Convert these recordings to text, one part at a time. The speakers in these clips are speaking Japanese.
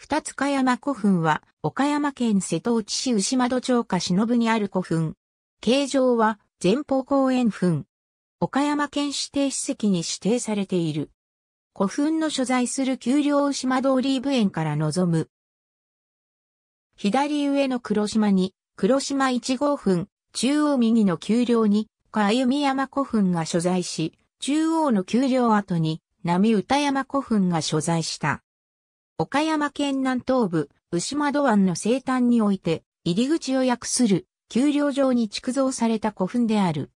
二塚山古墳は、岡山県瀬戸内市牛窓町下忍にある古墳。形状は、前方公園墳。岡山県指定史跡に指定されている。古墳の所在する丘陵牛窓オリーブ園から望む。左上の黒島に、黒島一号墳、中央右の丘陵に、かゆみ山古墳が所在し、中央の丘陵跡に、波歌山古墳が所在した。岡山県南東部、牛窓湾の西端において、入り口を訳する、丘陵上に築造された古墳である。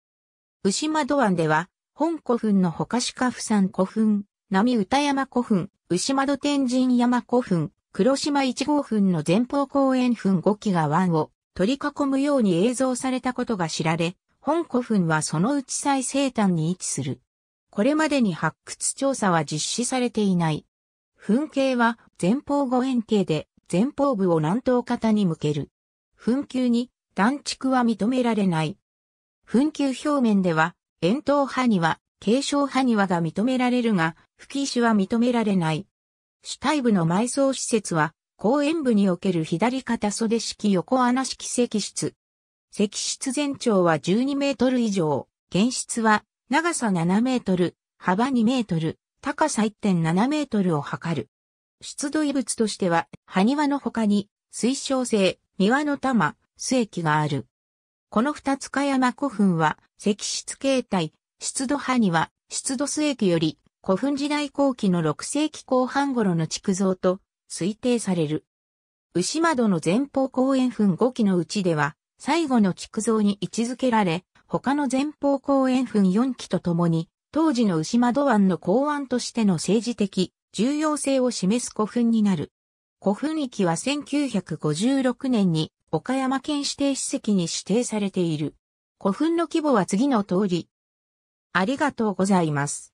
牛窓湾では、本古墳の他鹿府山古墳、波歌山古墳、牛窓天神山古墳、黒島一号墳の前方公園墳5基が湾を取り囲むように映像されたことが知られ、本古墳はそのうち最西端に位置する。これまでに発掘調査は実施されていない。噴景は前方後円形で前方部を南東方に向ける。噴球に断竹は認められない。噴球表面では、円筒派には、継承派にはが認められるが、吹石は認められない。主体部の埋葬施設は、公園部における左肩袖式横穴式石室。石室全長は12メートル以上、原室は長さ7メートル、幅2メートル、高さ1.7メートルを測る。出土遺物としては、埴輪の他に、水晶製、庭の玉、水液がある。この二塚山古墳は、石室形態、出土埴輪、出土水液より、古墳時代後期の6世紀後半頃の築造と推定される。牛窓の前方後円墳5基のうちでは、最後の築造に位置づけられ、他の前方後円墳4基とともに、当時の牛窓湾の港湾としての政治的重要性を示す古墳になる。古墳域は1956年に岡山県指定史跡に指定されている。古墳の規模は次の通り。ありがとうございます。